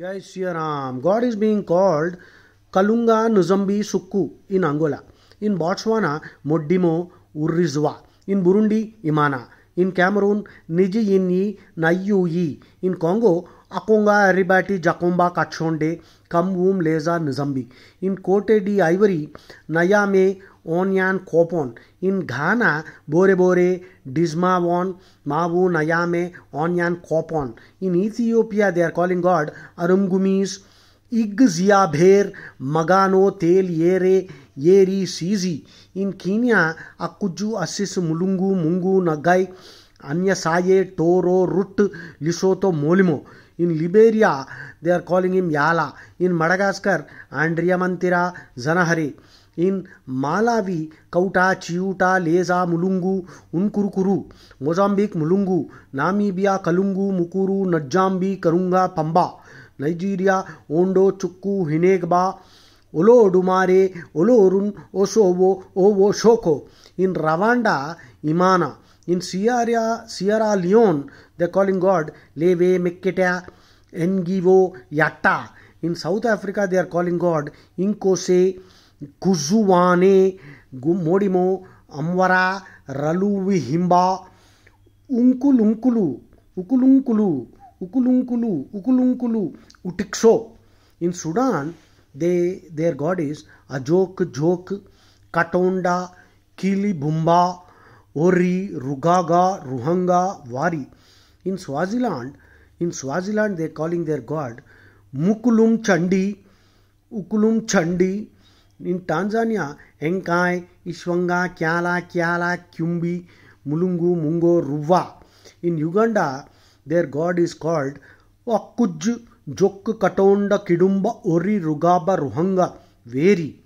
Jai Ram. God is being called Kalunga Nuzambi Sukku in Angola. In Botswana, Modimo Urizwa. In Burundi, Imana. In Cameroon, Nijiyinyi Nayuyi. In Congo, Akonga Ribati Jakomba Kachonde. Kamwum Leza Mozambique. In Cote d'Ivoire, Nayame Onyan Kopon. In Ghana, Borebore, Dismavon, Mavu Nayame Onyan Kopon. In Ethiopia, they are calling God Arumgumis, Igziabher, Magano Tel Yere, Yeri Sizi. In Kenya, Akuju Assis Mulungu Mungu Nagai, Anya Saye, Toro, Rut, Lisoto Molimo. In Liberia, they are calling him Yala. In Madagascar, Andrea Mantira Zanahari. In Malawi, Kauta, Chiuta, Leza, Mulungu, Unkurukuru. Mozambique, Mulungu. Namibia, Kalungu, Mukuru, Najambi, Karunga, Pamba. Nigeria, Ondo, Chukku, Hinegba. Olo Dumare, Olo Orun, Osobo, Owo Shoko. In Rwanda, Imana. In Sierra, Sierra Leone, they're calling God Lewe Meketa Ngivo Yatta. In South Africa, they are calling God Inkose Kuzuwane Modimo Amwara Raluwi Himba Unkulunkulu Ukulunkulu Ukulunkulu Ukulunkulu Utikso. In Sudan, they their god is Ajok Jok Katonda Kili Bumba Ori, Rugaga, Ruhanga, Wari. In Swaziland, in Swaziland they are calling their god Mukulum Chandi, Ukulum Chandi. In Tanzania, Enkai, Ishwanga, Kyala, Kyala, Kumbi Mulungu, Mungo, Ruva. In Uganda, their god is called Okuj, Jok, Katonda, Kidumba, Ori, Rugaba, Ruhanga, Veri.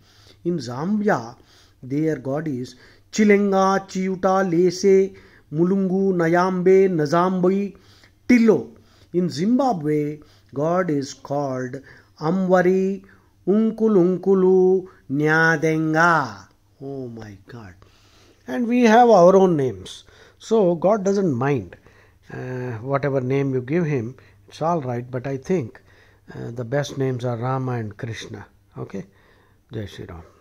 In Zambia, their god is Chilenga, चियुटा लेसे Mulungu, नयाम्बे नजाम्बई टिलो in Zimbabwe, God is called Amwari Unkulunkulu Nyadenga. Oh my God. And we have our own names. So God doesn't mind uh, whatever name you give him, it's all right. But I think uh, the best names are Rama and Krishna. Okay? Jai Shri Ram.